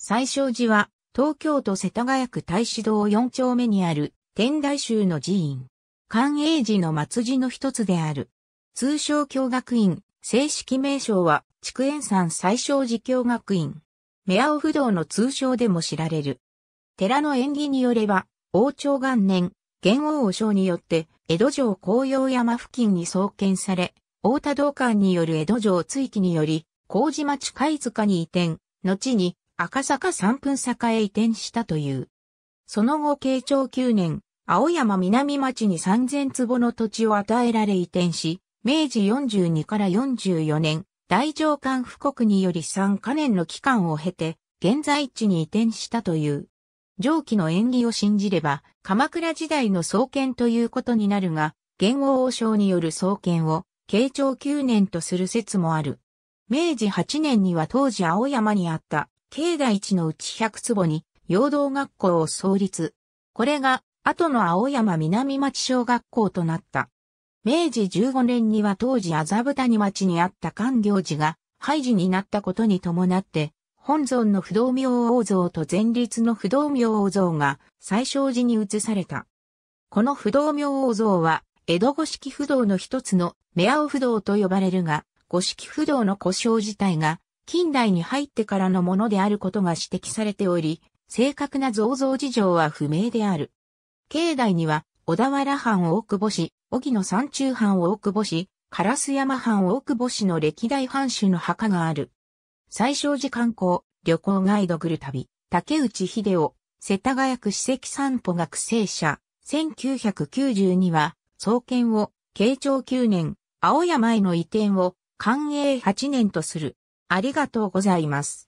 最小寺は、東京都世田谷区大志堂4丁目にある、天台宗の寺院。寛永寺の末寺の一つである。通称教学院、正式名称は、筑園山最小寺教学院。目青不動の通称でも知られる。寺の縁起によれば、王朝元年、元王王将によって、江戸城紅葉山付近に創建され、大田道館による江戸城追記により、麹町貝塚に移転、後に赤坂三分坂へ移転したという。その後慶長9年、青山南町に3000坪の土地を与えられ移転し、明治42から44年、大上官布告により3カ年の期間を経て、現在地に移転したという。上記の縁起を信じれば、鎌倉時代の創建ということになるが、元王王将による創建を、慶長9年とする説もある。明治8年には当時青山にあった境内地のうち100坪に、陽道学校を創立。これが、後の青山南町小学校となった。明治15年には当時麻布谷町にあった官行寺が廃寺になったことに伴って、本尊の不動明王像と前立の不動明王像が最小寺に移された。この不動明王像は、江戸五式不動の一つの目青不動と呼ばれるが、五式不動の故障自体が近代に入ってからのものであることが指摘されており、正確な造像事情は不明である。境内には、小田原藩大久保小荻野山中藩大久保氏、烏山藩大久保氏の歴代藩主の墓がある。最小時観光、旅行ガイドグル旅、竹内秀夫、世田谷区史跡散歩学生者、1992は、創建を、慶長9年、青山への移転を、寛永8年とする。ありがとうございます。